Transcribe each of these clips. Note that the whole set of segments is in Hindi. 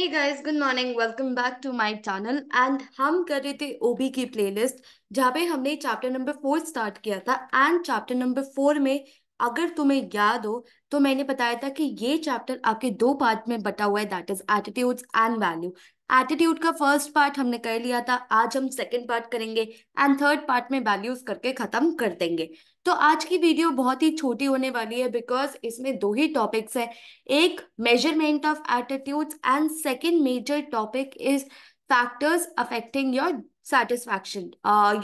Hey guys good morning welcome back to my channel and हम कर रहे थे ओबी की प्लेलिस्ट जहाँ पे हमने चैप्टर नंबर फोर स्टार्ट किया था एंड चैप्टर नंबर फोर में अगर तुम्हें याद हो तो मैंने बताया था कि ये चैप्टर आपके दो पार्ट में बटा हुआ है that is attitudes and value attitude का फर्स्ट पार्ट हमने कर लिया था आज हम सेकेंड पार्ट करेंगे एंड थर्ड पार्ट में वैल्यूज करके खत्म कर देंगे तो आज की वीडियो बहुत ही छोटी होने वाली है बिकॉज इसमें दो ही टॉपिक्स है एक measurement of attitudes and second major topic is factors affecting your satisfaction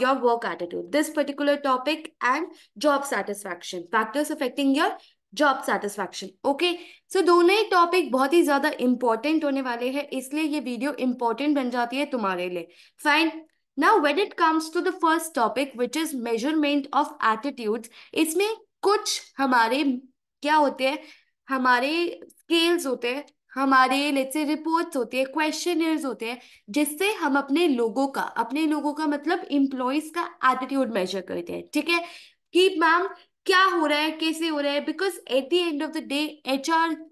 your work attitude this particular topic and job satisfaction factors affecting your job satisfaction okay so दोनों ही टॉपिक बहुत ही ज्यादा इंपॉर्टेंट होने वाले हैं इसलिए ये वीडियो इंपॉर्टेंट बन जाती है तुम्हारे लिए fine Now, when it comes to the first topic, which is measurement of attitudes, इसमें कुछ हमारे क्या होते हैं हमारे स्केल्स होते हैं हमारे लेट्स रिपोर्ट्स होते हैं क्वेश्चन होते हैं जिससे हम अपने लोगों का अपने लोगों का मतलब इम्प्लॉयज का एटीट्यूड मेजर करते हैं ठीक है कि मैम क्या हो रहा है कैसे हो रहा है because at the end of the day H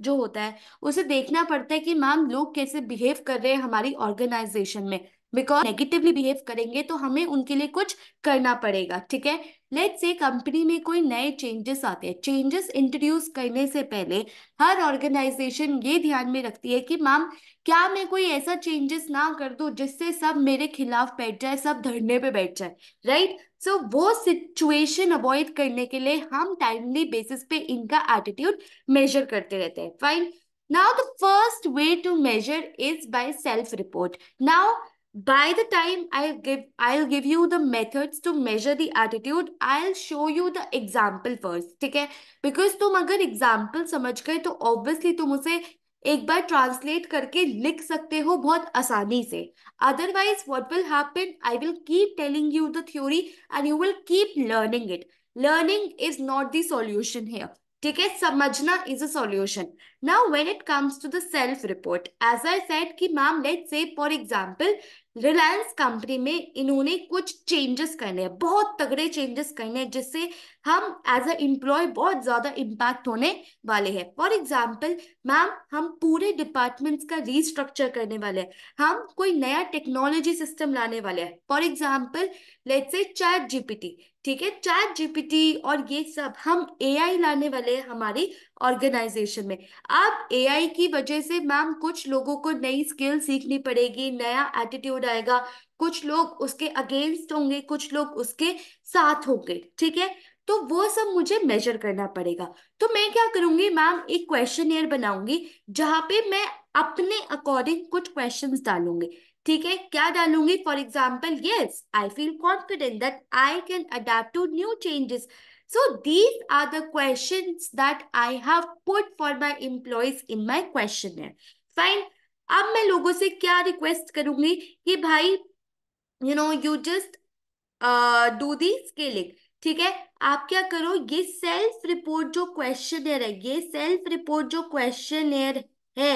जो होता है उसे देखना पड़ता है कि मैम लोग कैसे बिहेव कर रहे हैं हमारी ऑर्गेनाइजेशन में बिकॉज नेगेटिवली बिहेव करेंगे तो हमें उनके लिए कुछ करना पड़ेगा ठीक है लेट्स से कंपनी में कोई नए चेंजेस आते हैं चेंजेस इंट्रोड्यूस करने से पहले हर ऑर्गेनाइजेशन ये ध्यान में रखती है कि मैम क्या मैं कोई ऐसा चेंजेस ना कर दू जिससे सब मेरे खिलाफ बैठ जाए सब धरने पे बैठ जाए राइट right? सो so, वो सिचुएशन अवॉइड करने के लिए हम टाइमली बेसिस पे इनका एटीट्यूड मेजर करते रहते हैं fine now the first way to measure is by self report now by the time i give i'll give you the methods to measure the attitude i'll show you the example first theek hai because tum agar example samajh gaye to obviously tum use एक बार ट्रांसलेट करके लिख सकते हो बहुत आसानी से otherwise what will happen I will keep telling you the theory and you will keep learning it learning is not the solution here ठीक है समझना is a solution now when it comes to the self report as I said कि ma'am let say for example Reliance company में इन्होंने कुछ चेंजेस करने हैं बहुत तगड़े चेंजेस करने हैं जिससे हम एज अ एम्प्लॉय बहुत ज्यादा इम्पैक्ट होने वाले हैं फॉर एग्जाम्पल मैम हम पूरे डिपार्टमेंट्स का रीस्ट्रक्चर करने वाले हैं हम कोई नया टेक्नोलॉजी सिस्टम लाने वाले हैं for example let say ChatGPT ठीक है चैट जीपीटी और ये सब हम एआई लाने वाले हैं हमारी ऑर्गेनाइजेशन में अब एआई की वजह से मैम कुछ लोगों को नई स्किल सीखनी पड़ेगी नया एटीट्यूड आएगा कुछ लोग उसके अगेंस्ट होंगे कुछ लोग उसके साथ होंगे ठीक है तो वो सब मुझे मेजर करना पड़ेगा तो मैं क्या करूंगी मैम एक क्वेश्चन बनाऊंगी जहां पे मैं अपने अकॉर्डिंग कुछ क्वेश्चंस डालूंगी ठीक है क्या डालूंगी for example yes I feel confident that I can adapt to new changes So these are the questions that I have put for my employees in my questionnaire. Fine. अब मैं लोगों से क्या रिक्वेस्ट करूंगी कि भाई you know you just do the scaling ठीक है आप क्या करो ये सेल्फ रिपोर्ट जो क्वेश्चन है ये सेल्फ रिपोर्ट जो क्वेश्चन है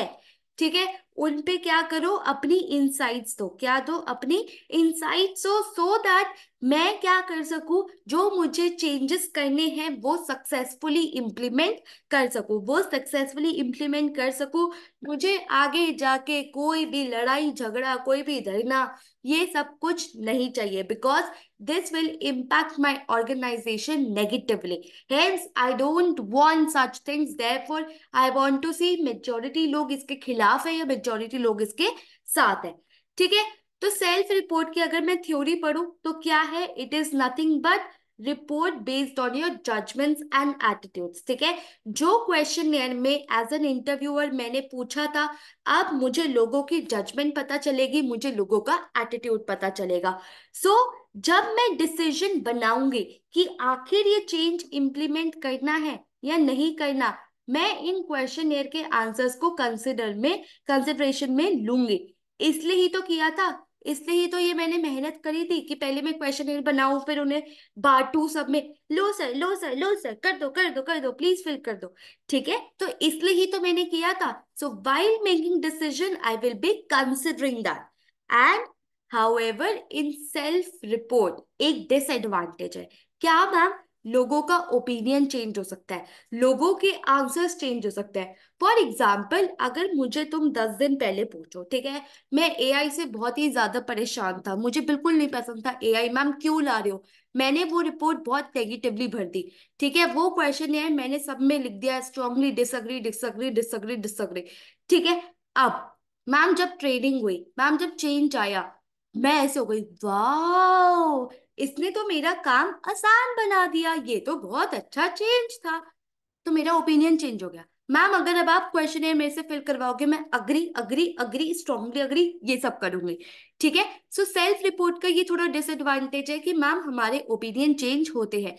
ठीक है उन पे क्या करो अपनी इनसाइट्स दो क्या दो अपनी इनसाइट्स दो सो दैट मैं क्या कर सकूं जो मुझे चेंजेस करने हैं वो सक्सेसफुली इम्प्लीमेंट कर सकूं वो सक्सेसफुली इंप्लीमेंट कर सकूं मुझे आगे जाके कोई भी लड़ाई झगड़ा कोई भी धरना ये सब कुछ नहीं चाहिए because this will impact my organisation negatively hence I don't want such things therefore I want to see majority लोग इसके खिलाफ है या मेजोरिटी लोग इसके साथ है ठीक है तो सेल्फ रिपोर्ट की अगर मैं थ्योरी पढ़ू तो क्या है it is nothing but report based on your judgements and attitudes ठीक है जो क्वेश्चन में एज एन इंटरव्यूअर मैंने पूछा था अब मुझे लोगों की जजमेंट पता चलेगी मुझे लोगों का एटीट्यूड पता चलेगा सो so, जब मैं डिसीजन बनाऊंगी कि आखिर ये चेंज इम्प्लीमेंट करना है या नहीं करना मैं इन क्वेश्चन के आंसर्स को कंसिडर में कंसिडरेशन में लूंगी इसलिए ही तो किया था इसलिए ही तो ये मैंने मेहनत करी थी कि पहले मैं क्वेश्चन बनाऊं फिर उन्हें बांटू सब में लो सर लो सर लो सर कर दो कर दो कर दो प्लीज फिल कर दो ठीक है तो इसलिए ही तो मैंने किया था so while making decision I will be considering that and how in self report एक डिसएडवांटेज है क्या मैम लोगों का ओपिनियन चेंज हो सकता है लोगों के आंसर्स चेंज हो सकते हैं फॉर एग्जाम्पल अगर मुझे तुम दस दिन पहले पूछो ठीक है मैं एआई से बहुत ही ज्यादा परेशान था मुझे बिल्कुल नहीं पसंद था एआई मैम क्यों ला रहे हो मैंने वो रिपोर्ट बहुत नेगेटिवली भर दी ठीक है वो क्वेश्चन है मैंने सब में लिख दिया strongly disagree disagree disagree disagree ठीक है अब मैम जब ट्रेनिंग हुई मैम जब चेंज आया मैं ऐसे हो गई वाह इसने तो मेरा काम आसान बना दिया ये तो बहुत अच्छा चेंज था तो मेरा ओपिनियन चेंज हो गया मैम अगर अब आप क्वेश्चन मेरे से फिल करवाओगे मैं agree agree agree strongly agree ये सब करूंगी ठीक है सो सेल्फ रिपोर्ट का ये थोड़ा डिसएडवांटेज है कि मैम हमारे ओपिनियन चेंज होते हैं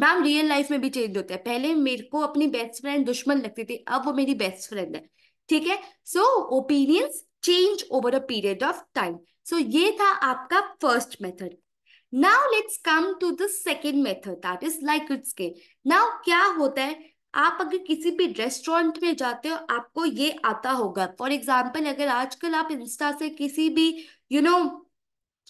मैम रियल लाइफ में भी चेंज होता है पहले मेरे को अपनी बेस्ट फ्रेंड दुश्मन लगती थी अब वो मेरी बेस्ट फ्रेंड है ठीक है so opinions change over a period of time so ये था आपका first method now let's come to the second method that is Likert के नाउ क्या होता है आप अगर किसी भी रेस्टोरेंट में जाते हो आपको ये आता होगा फॉर एग्जाम्पल अगर आजकल आप इंस्टा से किसी भी यू you नो know,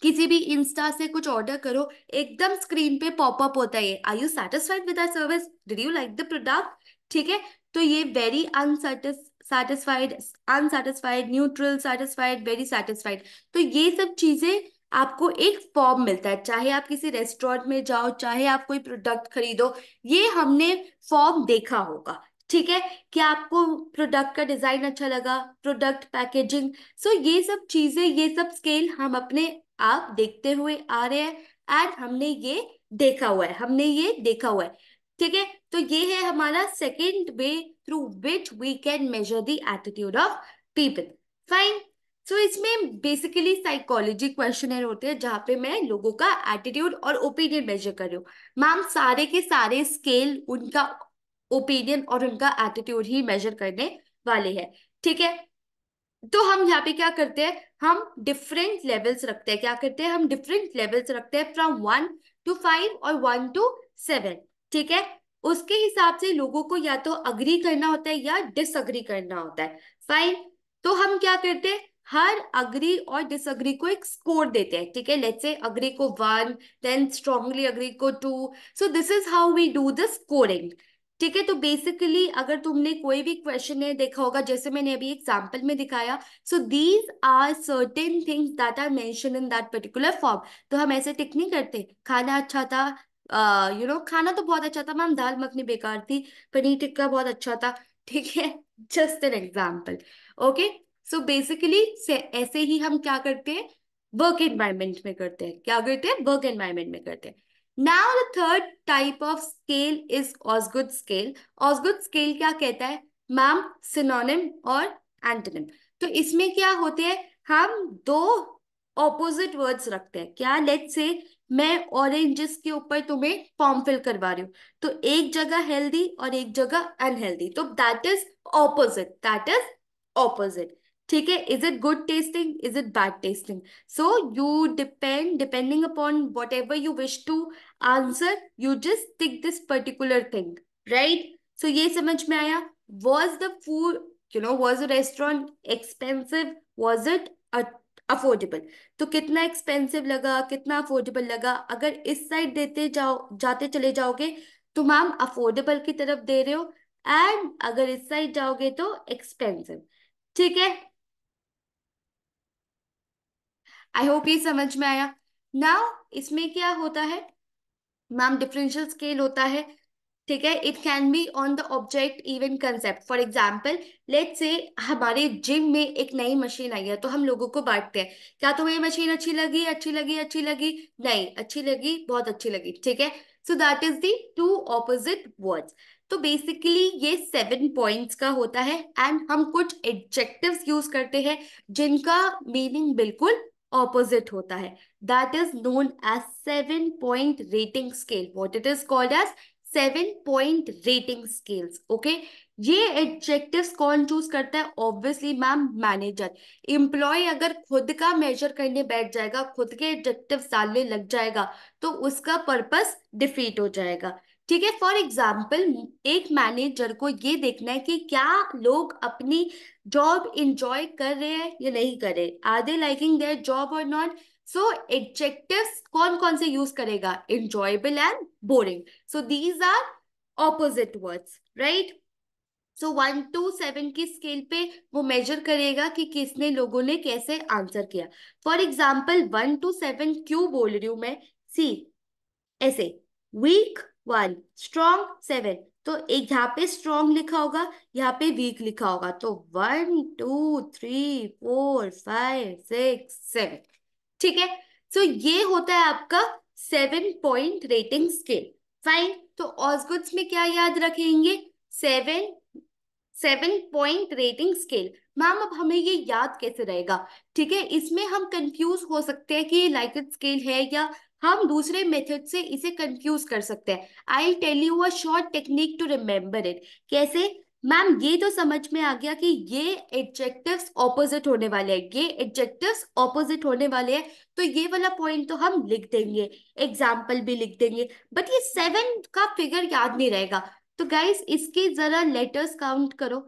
किसी भी इंस्टा से कुछ ऑर्डर करो एकदम स्क्रीन पे पॉपअप होता है are you satisfied with service did you like the product ठीक है तो ये very unsatis satisfied unsatisfied neutral satisfied very satisfied तो ये सब चीजें आपको एक फॉर्म मिलता है चाहे आप किसी रेस्टोरेंट में जाओ चाहे आप कोई प्रोडक्ट खरीदो ये हमने फॉर्म देखा होगा ठीक है क्या आपको प्रोडक्ट का डिजाइन अच्छा लगा प्रोडक्ट पैकेजिंग सो ये सब चीजें ये सब स्केल हम अपने आप देखते हुए आ रहे हैं एंड हमने ये देखा हुआ है हमने ये देखा हुआ है ठीक है तो ये है हमारा second way through which we can measure the attitude of people fine so so, इसमें बेसिकली साइकोलॉजी क्वेश्चन होते हैं जहाँ पे मैं लोगों का एटीट्यूड और ओपिनियन मेजर कर रही हूँ मैम सारे के सारे स्केल उनका ओपिनियन और उनका एटीट्यूड ही मेजर करने वाले हैं ठीक है तो हम यहाँ पे क्या करते हैं हम डिफरेंट लेवल्स रखते हैं क्या करते हैं हम डिफरेंट लेवल्स रखते हैं फ्रॉम वन टू फाइव और वन टू सेवन ठीक है उसके हिसाब से लोगों को या तो अग्री करना होता है या डिसअग्री करना होता है फाइन तो हम क्या करते हैं हर अग्री और डिसअग्री को एक स्कोर देते हैं ठीक है लेट्स से अग्री को वन देन स्ट्रॉन्गली अग्री को two so this is how we do the scoring ठीक है तो बेसिकली अगर तुमने कोई भी क्वेश्चन है देखा होगा जैसे मैंने अभी एग्जाम्पल में दिखाया so these are certain things that are mention in that particular form तो हम ऐसे टिक नहीं करते खाना अच्छा था you uh, know you know, खाना तो बहुत अच्छा था मैम दाल मखनी बेकार थी पनीर टिक्का बहुत अच्छा था ठीक है just an example okay so basically ऐसे ही हम क्या करते हैं वर्क एनवायरमेंट में करते हैं क्या करते हैं वर्क एनवायरमेंट में करते हैं now the third type of scale is Osgood scale Osgood scale क्या कहता है मैम सिनोनिम और एंटोनिम तो इसमें क्या होते हैं हम दो ऑपोजिट वर्ड्स रखते हैं क्या लेट से मैं ऑरेंजेस के ऊपर तुम्हें फॉर्म फिल करवा रही हूँ तो एक जगह हेल्दी और एक जगह अनहेल्दी तो that is opposite that is opposite ठीक है is it good tasting is it bad tasting so you depend depending upon whatever you wish to answer you just tick this particular thing right so ये समझ में आया was the food you know was a restaurant expensive was it affordable तो कितना एक्सपेंसिव लगा कितना अफोर्डेबल लगा अगर इस साइड देते जाओ जाते चले जाओगे तो मैम अफोर्डेबल की तरफ दे रहे हो एंड अगर इस साइड जाओगे तो एक्सपेंसिव ठीक है आई होप ये समझ में आया नाउ इसमें क्या होता है मैम डिफरेंशियल स्केल होता है ठीक है it can be on the object even concept for example let say हमारे जिम में एक नई मशीन आई है तो हम लोगों को बांटते हैं क्या तुम्हें तो ये मशीन अच्छी लगी अच्छी लगी अच्छी लगी नहीं अच्छी लगी बहुत अच्छी लगी ठीक है so that is the two opposite words तो बेसिकली ये सेवन पॉइंट्स का होता है एंड हम कुछ एडजेक्टिव यूज करते हैं जिनका मीनिंग बिल्कुल ऑपोजिट होता है that is known as seven point rating scale what it is called as seven point rating scales okay ये एडजेक्टिव कौन चूज करता है ऑब्वियसली मैम मैनेजर एम्प्लॉय अगर खुद का मेजर करने बैठ जाएगा खुद के एडजेक्टिव डालने लग जाएगा तो उसका पर्पस डिफीट हो जाएगा ठीक है फॉर एग्जाम्पल एक मैनेजर को ये देखना है कि क्या लोग अपनी जॉब इंजॉय कर रहे हैं या नहीं कर रहे are they liking their job और नॉट सो एडजेक्टिव कौन कौन से यूज करेगा enjoyable and boring so these are opposite words right so one to seven की स्केल पे वो मेजर करेगा कि किसने लोगों ने कैसे आंसर किया for example one to seven क्यों बोल रही हूं मैं सी ऐसे वीक वन स्ट्रॉन्ग सेवन तो एक यहाँ पे स्ट्रॉन्ग लिखा होगा यहाँ पे वीक लिखा होगा तो one two three four five six seven ठीक है सो so, ये होता है आपका seven point rating scale fine तो ऑसगुड्स में क्या याद रखेंगे seven seven point rating scale ma'am अब हमें ये याद कैसे रहेगा ठीक है इसमें हम कंफ्यूज हो सकते हैं कि ये लाइक स्केल है या हम दूसरे मेथड से इसे कंफ्यूज कर सकते हैं I tell you a short technique to remember it कैसे मैम ये तो समझ में आ गया कि ये एडजेक्टिव्स ऑपोजिट होने वाले हैं ये एडजेक्टिव्स ऑपोजिट होने वाले हैं तो ये वाला पॉइंट तो हम लिख देंगे एग्जाम्पल भी लिख देंगे बट ये सेवन का फिगर याद नहीं रहेगा तो गाइज इसके जरा लेटर्स काउंट करो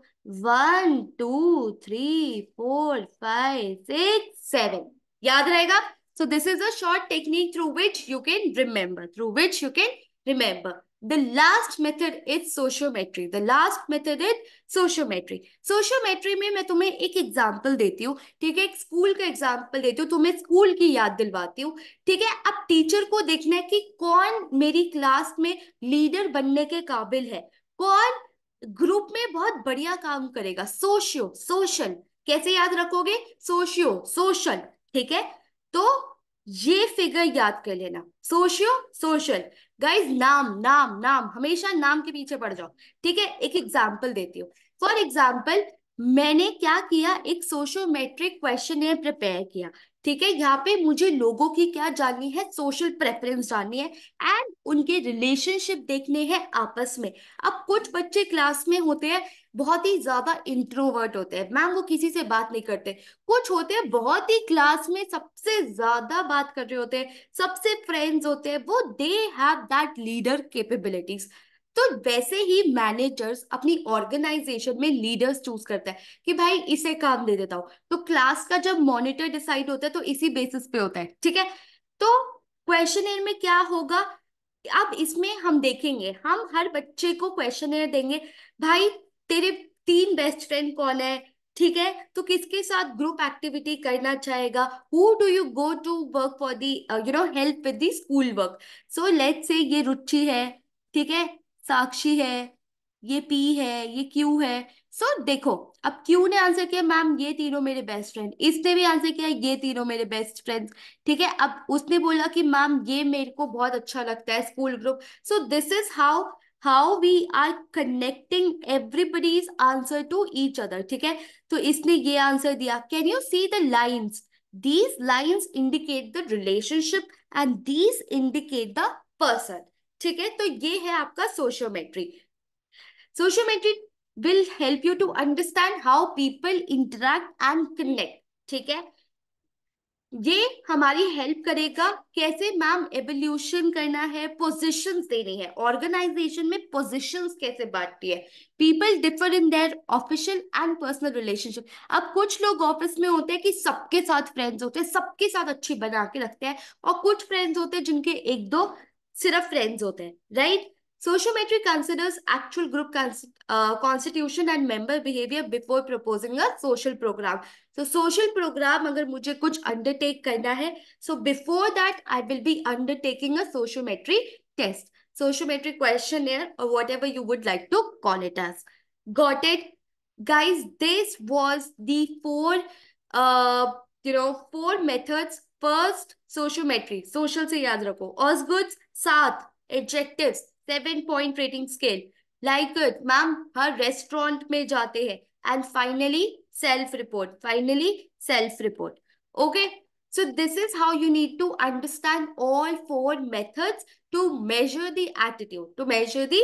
one two three four five six seven याद रहेगा So this is a short technique through which you can remember, through which you can remember. The last method is sociometry. The last method is sociometry. Sociometry mein main tumhe ek example deti hu theek hai एक स्कूल का एग्जाम्पल देती हूँ तुम्हें स्कूल की याद दिलवाती हूँ ठीक है अब टीचर को देखना है कि कौन मेरी क्लास में लीडर बनने के काबिल है कौन ग्रुप में बहुत बढ़िया काम करेगा सोशियो सोशल कैसे याद रखोगे सोशियो सोशल ठीक है तो ये फिगर याद कर लेना सोशियो सोशल गाइज नाम नाम नाम हमेशा नाम के पीछे पड़ जाओ ठीक है एक एग्जाम्पल देती हूँ फॉर एग्जाम्पल मैंने क्या किया एक सोशियोमेट्रिक क्वेश्चन प्रिपेयर किया ठीक है यहाँ पे मुझे लोगों की क्या जाननी है सोशल प्रेफरेंस जाननी है एंड उनके रिलेशनशिप देखने हैं आपस में अब कुछ बच्चे क्लास में होते हैं बहुत ही ज्यादा इंट्रोवर्ट होते हैं मैम वो किसी से बात नहीं करते कुछ होते हैं बहुत ही क्लास में सबसे ज्यादा बात कर रहे होते हैं सबसे फ्रेंड्स होते हैं वो they have that leader capabilities तो वैसे ही मैनेजर्स अपनी ऑर्गेनाइजेशन में लीडर्स चूज करता है कि भाई इसे काम दे देता हूं तो क्लास का जब मॉनिटर डिसाइड होता है तो इसी बेसिस पे होता है ठीक है तो क्वेश्चन में क्या होगा अब इसमें हम देखेंगे हम हर बच्चे को क्वेश्चन देंगे भाई तेरे तीन बेस्ट फ्रेंड कौन है ठीक है तो किसके साथ ग्रुप एक्टिविटी करना चाहेगा who do you go to work for the you know help with the school work so let say ये रुचि है ठीक है साक्षी है ये पी है ये क्यू है सो so, देखो अब क्यू ने आंसर किया मैम ये तीनों मेरे बेस्ट फ्रेंड इसने भी आंसर किया ये तीनों मेरे बेस्ट फ्रेंड्स ठीक है अब उसने बोला कि मैम ये मेरे को बहुत अच्छा लगता है school group so this is how how we are connecting everybody is answer to each other ठीक है तो इसने ये आंसर दिया can you see the lines these lines indicate the relationship and these indicate the person ठीक है तो ये है आपका sociometry sociometry will help you to understand how people interact and connect ठीक है ये हमारी हेल्प करेगा कैसे मैम एवोल्यूशन करना है पोजीशंस देनी है ऑर्गेनाइजेशन में पोजिशन कैसे बांटती है people differ in their official and personal relationship अब कुछ लोग ऑफिस में होते हैं कि सबके साथ फ्रेंड्स होते हैं सबके साथ अच्छी बना के रखते हैं और कुछ फ्रेंड्स होते हैं जिनके एक दो सिर्फ फ्रेंड्स होते हैं right Sociometry considers actual group cons uh, constitution and member behavior before proposing a social program. So social program I मुझे to undertake something, so before that I will be undertaking a sociometry test. Sociometry questionnaire or whatever you would like to call it as. Got it? Guys, this was the four uh, you know four methods. First, sociometry. Social से याद Osgoods, साथ, adjectives, seven point rating scale like ma'am हर रेस्टोरेंट में जाते हैं and finally self report finally self report okay so this is how you need to understand all four methods to measure the attitude to measure the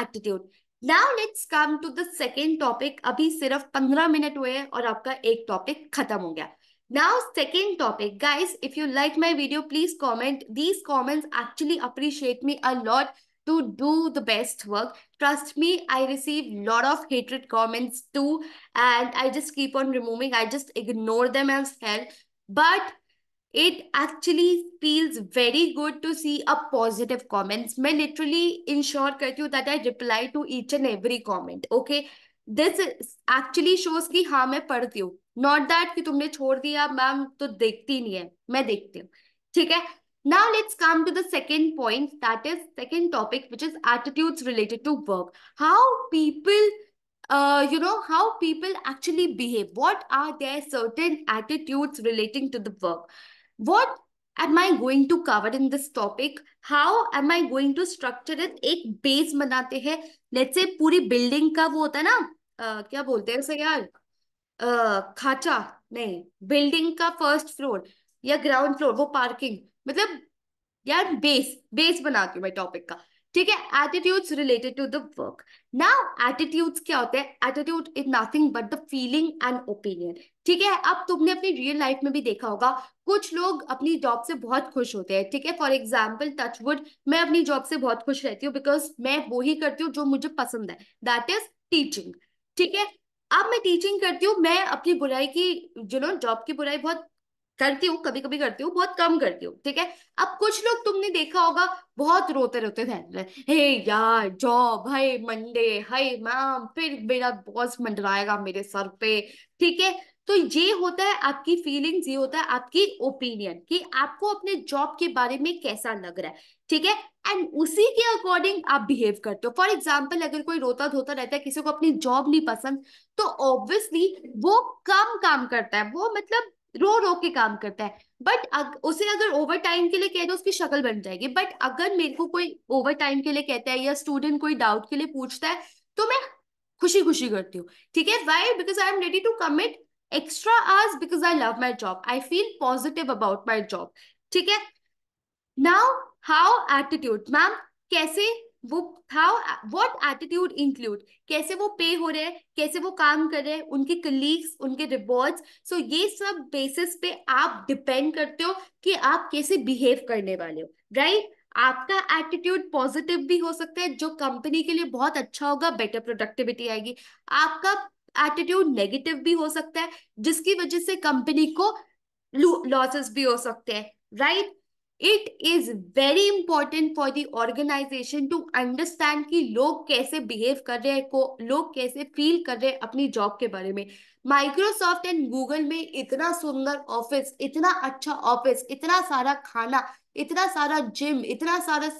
attitude now let's come to the second topic abhi sirf 15 minute hue hain aur aapka ek topic khatam ho gaya now second topic guys if you like my video please comment these comments actually appreciate me a lot to do the best work. Trust me, I receive lot of hatred comments too, and I just keep on removing. I just ignore them as hell. But it actually feels very good to see a positive comments. I literally ensure करती you that I reply to each and every comment. Okay, this actually shows that, हाँ मैं Not that you have left me. Ma'am तो देखती नहीं है I see ठीक now let's come to the second point, that is second topic, which is attitudes related to work. How people, uh, you know, how people actually behave. What are their certain attitudes relating to the work? What am I going to cover in this topic? How am I going to structure it? एक base बनात hai. हैं. Let's say पूरी building का वो होता है ना uh, क्या बोलते हैं उसे यार uh, खाचा नहीं बिल्डिंग का फर्स्ट फ्लोर या ग्राउंड फ्लोर वो parking. मतलब यार बेस बेस बना के मैं टॉपिक का ठीक है attitudes related to the work now attitudes क्या होते हैं attitude is nothing but the feeling and opinion ठीक है अब तुमने अपनी रियल लाइफ में भी देखा होगा कुछ लोग अपनी जॉब से बहुत खुश होते हैं ठीक है फॉर एग्जाम्पल टचवुड मैं अपनी जॉब से बहुत खुश रहती हूँ बिकॉज मैं वो ही करती हूँ जो मुझे पसंद है दैट इज टीचिंग ठीक है अब मैं टीचिंग करती हूँ मैं अपनी बुराई की यू नो जॉब की बुराई बहुत करती हूँ कभी कभी करती हूँ बहुत कम करती हूँ ठीक है अब कुछ लोग तुमने देखा होगा बहुत रोते रोते थे हे यार जॉब हाय मंडे हाय मैम फिर मेरा बॉस मंडराएगा मेरे सर पे ठीक है तो ये होता है आपकी फीलिंग्स ये होता है आपकी ओपिनियन कि आपको अपने जॉब के बारे में कैसा लग रहा है ठीक है एंड उसी के अकॉर्डिंग आप बिहेव करते हो फॉर एग्जाम्पल अगर कोई रोता धोता रहता है किसी को अपनी जॉब नहीं पसंद तो ऑब्वियसली वो कम काम करता है वो मतलब रो रो के काम करता है बट अग, उसे अगर ओवर टाइम के लिए कह दो उसकी शक्ल बन जाएगी बट अगर मेरे को कोई ओवर टाइम के लिए कहता है या स्टूडेंट कोई डाउट के लिए पूछता है तो मैं खुशी खुशी करती हूँ ठीक है why because I am ready to commit extra hours because I love my job I feel positive about my job ठीक है नाउ हाउ एटीट्यूड मैम कैसे वो हाउ व्हाट एटीट्यूड इंक्लूड कैसे वो पे हो रहे हैं कैसे वो काम कर रहे हैं उनके कलीग्स उनके रिवॉर्ड्स सो so ये सब बेसिस पे आप डिपेंड करते हो कि आप कैसे बिहेव करने वाले हो राइट right? आपका एटीट्यूड पॉजिटिव भी हो सकता है जो कंपनी के लिए बहुत अच्छा होगा बेटर प्रोडक्टिविटी आएगी आपका एटीट्यूड नेगेटिव भी हो सकता है जिसकी वजह से कंपनी को लॉसेस भी हो सकते हैं right right? It is very important for the organization to understand कि लोग कैसे बिहेव कर रहे हैं को लोग कैसे फील कर रहे हैं अपनी जॉब के बारे में माइक्रोसॉफ्ट एंड गूगल में इतना सुंदर ऑफिस इतना अच्छा ऑफिस इतना सारा खाना इतना सारा जिम इतना सारा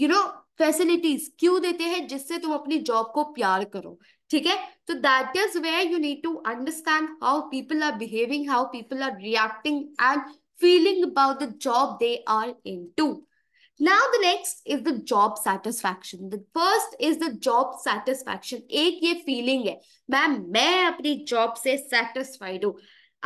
यू नो फैसिलिटीज क्यों देते हैं जिससे तुम अपनी जॉब को प्यार करो ठीक है तो that is where you need to understand how people are behaving how people are reacting and feeling about the job they are into. Now the next is the job satisfaction. The first is the job satisfaction. एक ये feeling है, मैं मैं अपनी job से satisfied हूँ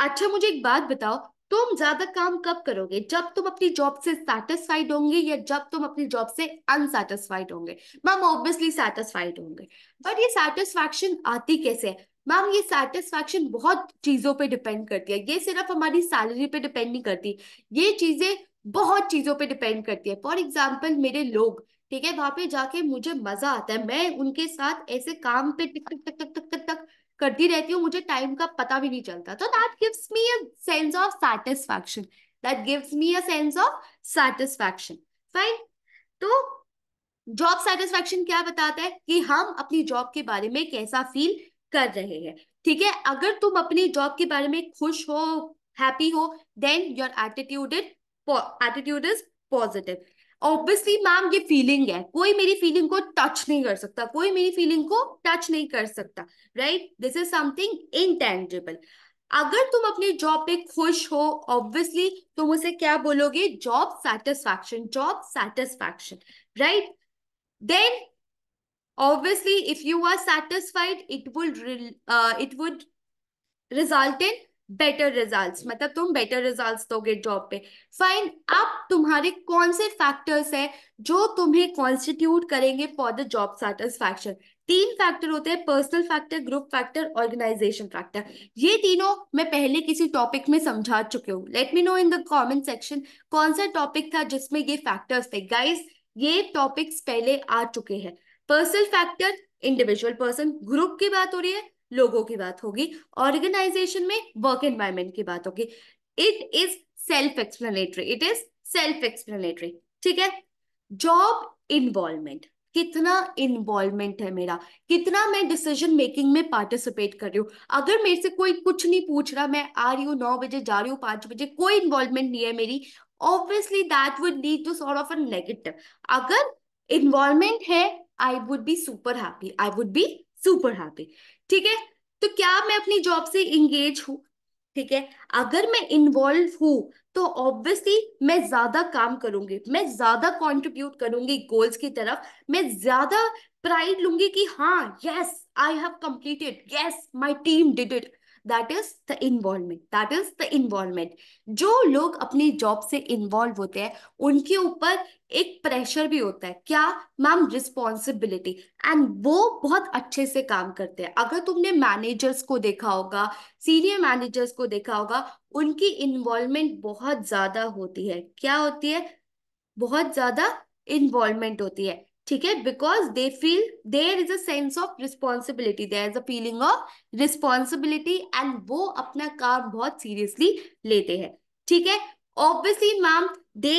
अच्छा मुझे एक बात बताओ तुम ज्यादा काम कब करोगे जब तुम अपनी जॉब से सेटिस्फाइड होंगे या जब तुम अपनी जॉब से अनसेटिस्फाइड होंगे मैम ऑब्वियसली सेटिस्फाइड होंगे बट ये सेटिस्फैक्शन आती कैसे है मैम ये सेटिस्फैक्शन बहुत चीजों पे डिपेंड करती है ये सिर्फ हमारी सैलरी पे डिपेंड नहीं करती ये चीजें बहुत चीजों पे डिपेंड करती है फॉर एग्जाम्पल मेरे लोग ठीक है वहां पे जाके मुझे मजा आता है मैं उनके साथ ऐसे काम पे टिक टिक टिक टिक टिक करती रहती हूँ मुझे टाइम का पता भी नहीं चलता तो that gives me a sense of satisfaction that gives me a sense of satisfaction fine तो जॉब सेटिस्फैक्शन क्या बताता है कि हम अपनी जॉब के बारे में कैसा फील कर रहे हैं ठीक है अगर तुम अपनी जॉब के बारे में खुश हो हैप्पी हो then your attitude is attitude is positive obviously ma'am ये फीलिंग है कोई मेरी फीलिंग को टच नहीं कर सकता कोई मेरी फीलिंग को टच नहीं कर सकता right this is something intangible अगर तुम अपनी जॉब पे खुश हो ऑब्वियसली तुम उसे क्या बोलोगे job satisfaction job satisfaction right then obviously if you are satisfied it would it would result in better results मतलब तुम बेटर रिजल्ट्स दोगे जॉब पे फाइन अब तुम्हारे कौन से फैक्टर्स हैं जो तुम्हें कॉन्स्टिट्यूट करेंगे फॉर द जॉब सेटिस्फैक्शन तीन फैक्टर होते हैं personal factor group factor organization factor ये तीनों मैं पहले किसी टॉपिक में समझा चुके हूँ let me know in the comment section कौन सा टॉपिक था जिसमें ये फैक्टर्स थे गाइज ये टॉपिक्स पहले आ चुके हैं personal factor individual person group की बात हो रही है लोगों की बात होगी ऑर्गेनाइजेशन में वर्क एनवायरमेंट की बात होगी it is self explanatory it is self explanatory ठीक है जॉब इन्वॉल्वमेंट कितना इन्वॉल्वमेंट है मेरा कितना मैं डिसीजन मेकिंग में पार्टिसिपेट कर रही हूँ अगर मेरे से कोई कुछ नहीं पूछ रहा मैं आ रही हूँ नौ बजे जा रही हूँ पांच बजे कोई इन्वॉल्वमेंट नहीं है मेरी obviously that would lead to sort of a negative अगर इन्वॉल्वमेंट है I would be super happy I would be super happy ठीक है तो क्या मैं अपनी जॉब से इंगेज हूं ठीक है अगर मैं इन्वॉल्व हूं तो ऑब्वियसली मैं ज्यादा काम करूंगी मैं ज्यादा कंट्रीब्यूट करूंगी गोल्स की तरफ मैं ज्यादा प्राइड लूंगी कि हाँ yes I have completed yes my team did it that is the involvement that is the involvement जो लोग अपनी जॉब से इन्वॉल्व होते हैं उनके ऊपर एक प्रेशर भी होता है क्या मैम रिस्पॉन्सिबिलिटी एंड वो बहुत अच्छे से काम करते हैं अगर तुमने मैनेजर्स को देखा होगा सीनियर मैनेजर्स को देखा होगा उनकी इन्वॉल्वमेंट बहुत ज्यादा होती है क्या होती है बहुत ज्यादा इन्वॉल्वमेंट होती है ठीक है because they feel there is sense of responsibility there is a feeling of responsibility and वो अपना काम बहुत सीरियसली लेते हैं ठीक है obviously ma'am they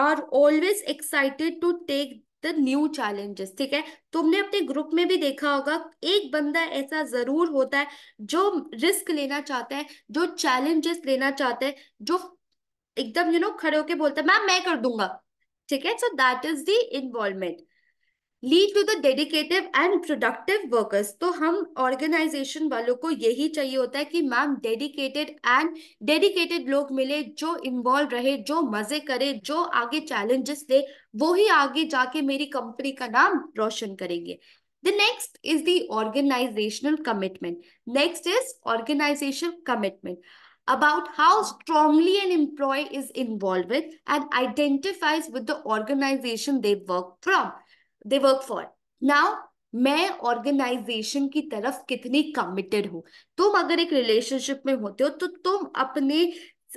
are always excited to take the new challenges ठीक है तुमने अपने ग्रुप में भी देखा होगा एक बंदा ऐसा जरूर होता है जो रिस्क लेना चाहता है जो चैलेंजेस लेना चाहता है जो एकदम यू नो खड़े होके बोलता है मैम मैं कर दूंगा ठीक है so that is the involvement lead to the dedicative and productive workers तो हम ऑर्गेनाइजेशन वालों को यही चाहिए होता है कि मैम डेडिकेटेड एंड डेडिकेटेड लोग मिले जो इन्वॉल्व रहे जो मजे करे जो आगे चैलेंजेस ले वो ही आगे जाके मेरी कंपनी का नाम रोशन करेंगे The next is the organizational commitment. Next is organizational commitment about how strongly an employee is involved with and identifies with the organization they work from. They work for now मैं ऑर्गेनाइजेशन की तरफ कितनी कमिटेड हूँ तुम अगर एक रिलेशनशिप में होते हो तो तुम अपने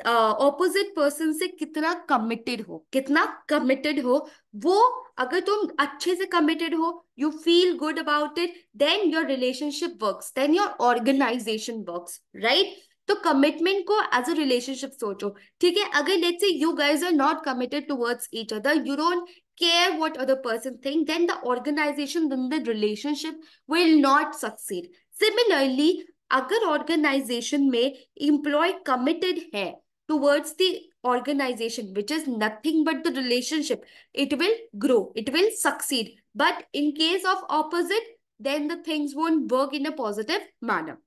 ऑपोजिट uh, पर्सन से कितना कमिटेड हो कितना कमिटेड हो वो अगर तुम अच्छे से कमिटेड हो you feel good about it then your relationship works then your organization works right तो कमिटमेंट को एज अ रिलेशनशिप सोचो ठीक है अगर let's say you guys are not committed towards each other you don't care what other person think, then the organization, then the relationship will not succeed. Similarly, अगर organization may employ committed hair towards the organization, which is nothing but the relationship, it will grow, it will succeed. But in case of opposite, then the things won't work in a positive manner.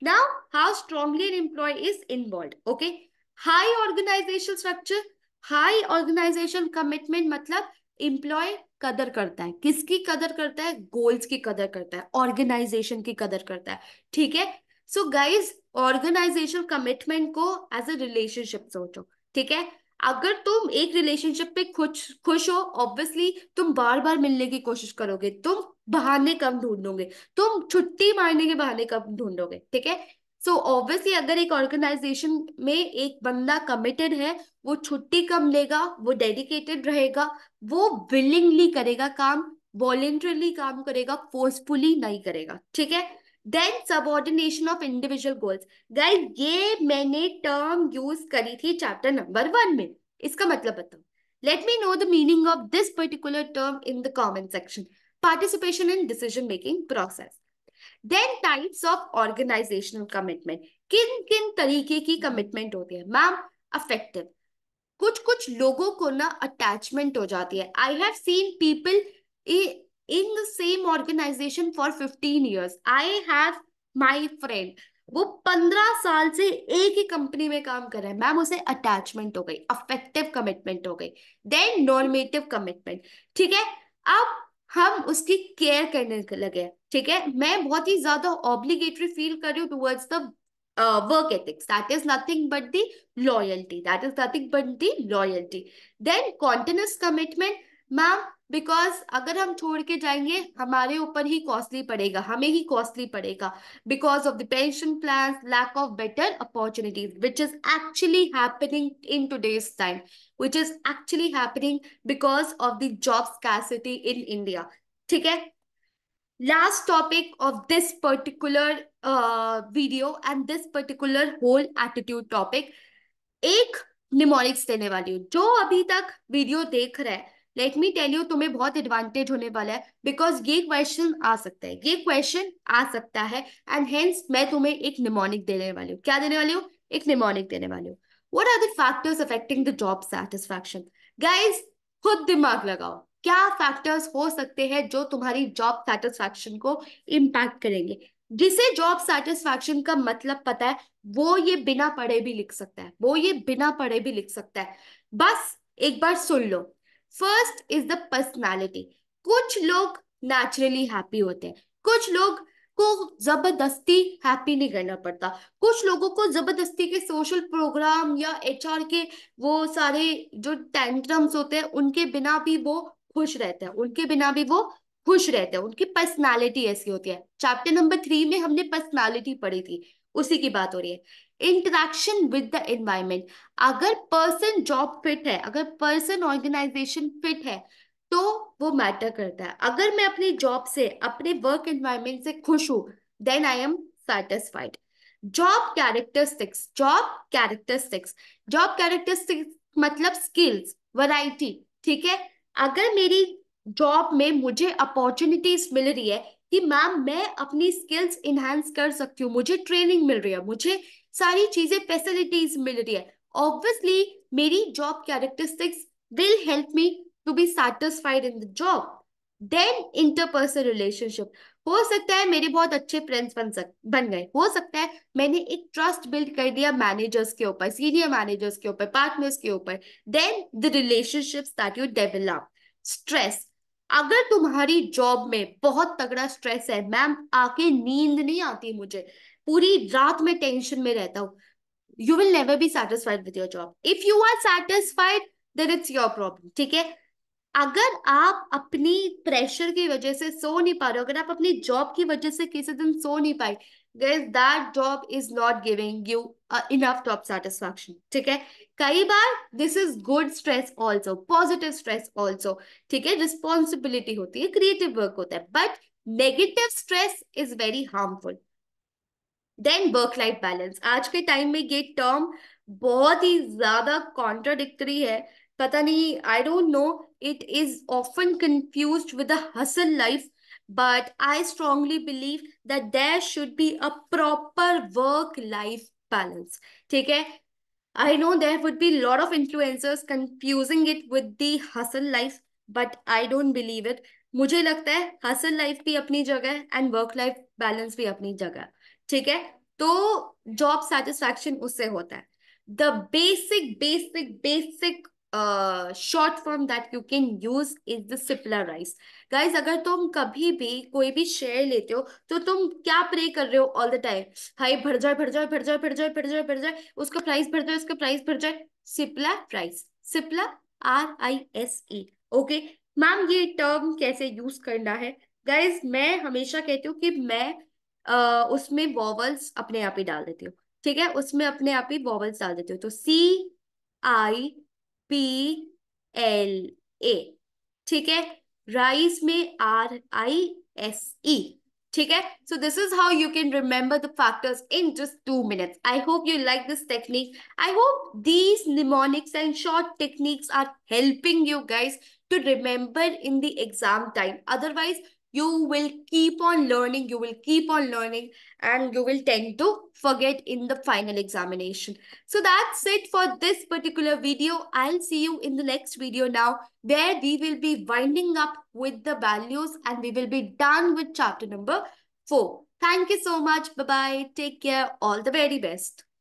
Now, how strongly an employee is involved, okay? High organizational structure, high organization commitment मतलब इम्प्लॉय कदर करता है किसकी कदर करता है गोल्स की कदर करता है ऑर्गेनाइजेशन की कदर करता है ठीक है सो गाइज ऑर्गेनाइजेशन कमिटमेंट को एज ए रिलेशनशिप सोचो ठीक है अगर तुम एक रिलेशनशिप पे खुश खुश हो ऑब्वियसली तुम बार बार मिलने की कोशिश करोगे तुम बहाने कम ढूंढोगे तुम छुट्टी मारने के बहाने कम ढूंढोगे ठीक है सो so ऑब्वियसली अगर एक ऑर्गेनाइजेशन में एक बंदा कमिटेड है वो छुट्टी कम लेगा वो डेडिकेटेड रहेगा वो विलिंगली करेगा काम वॉलेंटरली काम करेगा फोर्सफुली नहीं करेगा ठीक है then subordination of individual goals guys ये मैंने टर्म यूज करी थी चैप्टर नंबर वन में इसका मतलब बताओ let me know the meaning of this particular term in the comment section participation in decision making process then types of organizational commitment किन किन तरीके की कमिटमेंट होती है मैम अफेक्टिव कुछ कुछ लोगों को ना अटैचमेंट हो जाती है I have seen people in the same organization for fifteen years I have my friend वो पंद्रह साल से एक ही कंपनी में काम कर रहा है मैम उसे अटैचमेंट हो गई अफेक्टिव कमिटमेंट हो गई देन नॉर्मेटिव कमिटमेंट ठीक है अब हम उसकी केयर करने लगे ठीक है हम्म। मैं बहुत ही ज्यादा ऑब्लिगेटरी फील कर रही हूँ towards the work ethics that is nothing but the loyalty that is nothing but the loyalty then continuous commitment ma'am because अगर हम छोड़ के जाएंगे हमारे ऊपर ही कॉस्टली पड़ेगा हमें ही कॉस्टली पड़ेगा because of the pension plan lack of better opportunities which is actually happening in today's time which is actually happening because of the job scarcity in India ठीक है last topic of this particular uh, video and this particular whole attitude topic ek mnemonics dene wali hu jo abhi tak video dekh raha hai let me tell you तुम्हें बहुत एडवांटेज होने वाला है बिकॉज ये क्वेश्चन आ सकता है ये क्वेश्चन आ सकता है एंड हेंस मैं तुम्हें एक निमोनिक देने वाली हूँ क्या देने वाली हूँ एक निमोनिक देने वाली हूँ what are the factors affecting the job satisfaction guys खुद दिमाग लगाओ क्या फैक्टर्स हो सकते हैं जो तुम्हारी जॉब सेटिस्फैक्शन को इम्पैक्ट करेंगे जिसे जॉब सेटिस्फैक्शन का मतलब पता है वो ये बिना पढ़े भी लिख सकता है वो ये बिना पढ़े भी लिख सकता है बस एक बार सुन लो फर्स्ट इज द पर्सनालिटी कुछ लोग नेचुरली हैप्पी होते हैं कुछ लोग को जबरदस्ती हैप्पी नहीं करना पड़ता कुछ लोगों को जबरदस्ती के सोशल प्रोग्राम या एचआर के वो सारे जो टेंट्रम्स होते हैं उनके बिना भी वो खुश रहते हैं उनके बिना भी वो खुश रहते हैं उनकी पर्सनालिटी ऐसी होती है चैप्टर नंबर थ्री में हमने पर्सनालिटी पढ़ी थी उसी की बात हो रही है इंटरेक्शन विद द एनवायरमेंट अगर पर्सन जॉब फिट है अगर पर्सन ऑर्गेनाइजेशन फिट है तो वो मैटर करता है अगर मैं अपनी जॉब से अपने वर्क एनवायरमेंट से खुश हूं then I am satisfied job characteristics job characteristics job characteristics मतलब स्किल्स वैरायटी ठीक है अगर मेरी जॉब में मुझे अपॉर्चुनिटीज मिल रही है कि मैम मैं अपनी स्किल्स इनहेंस कर सकती हूँ मुझे ट्रेनिंग मिल रही है मुझे सारी चीजें फैसिलिटीज मिल रही है ऑब्वियसली मेरी job characteristics will help me to be satisfied in the job then interpersonal relationship हो सकता है मेरे बहुत अच्छे फ्रेंड्स बन सक बन गए हो सकता है मैंने एक ट्रस्ट बिल्ड कर दिया मैनेजर्स के ऊपर सीनियर मैनेजर्स के ऊपर पार्टनर्स के ऊपर then the relationship that you develop stress अगर तुम्हारी जॉब में बहुत तगड़ा स्ट्रेस है मैम आके नींद नहीं आती मुझे पूरी रात में टेंशन में रहता हूँ you will never be satisfied with your job if you are satisfied then it's your problem ठीक है अगर आप अपनी प्रेशर की वजह से सो नहीं पा रहे हो अगर आप अपनी जॉब की वजह से किसी दिन सो नहीं पाए guess that job is not giving you enough top satisfaction ठीक है कई बार this is good stress also positive stress also ठीक है रिस्पॉन्सिबिलिटी होती है क्रिएटिव वर्क होता है but negative stress is very harmful then work life balance आज के टाइम में ये टर्म बहुत ही ज्यादा कॉन्ट्राडिक्टरी है पता नहीं I don't know it is often confuse with hustle life but I strongly believe that there should be a proper work life balance ठीक है I know there would be load of influencers confusing it with the hustle life but I don't believe it मुझे लगता है हसल लाइफ भी अपनी जगह एंड वर्क लाइफ बैलेंस भी अपनी जगह ठीक है तो जॉब सेटिस्फैक्शन उससे होता है the basic basic basic short form that you can use is the RICE guys अगर तुम कभी भी कोई भी शेयर लेते हो तो तुम क्या प्रे कर रहे हो ऑल द टाइम हाई भर जाए भर जाए भर जाए भर जाए भर जाए भर जाए उसका प्राइस भर जाए उसका प्राइस भर जाए Cipla price Cipla R I S E okay ma'am ये टर्म कैसे यूज करना है गाइज मैं हमेशा कहती हूँ कि मैं उसमें वॉवल्स अपने आप ही डाल देती हूँ ठीक है उसमें अपने आप ही वॉवल्स डाल देती हूँ तो सी आई पी एल ए ठीक है राइस में आर आई एस ई ठीक है so this is how you can remember the factors in just two minutes I hope you like this technique I hope these mnemonics and short techniques are helping you guys to remember in the exam time otherwise you will keep on learning, you will keep on learning, and you will tend to forget in the final examination. So that's it for this particular video. I'll see you in the next video now, where we will be winding up with the values and we will be done with chapter number 4. Thank you so much. Bye-bye. Take care. All the very best.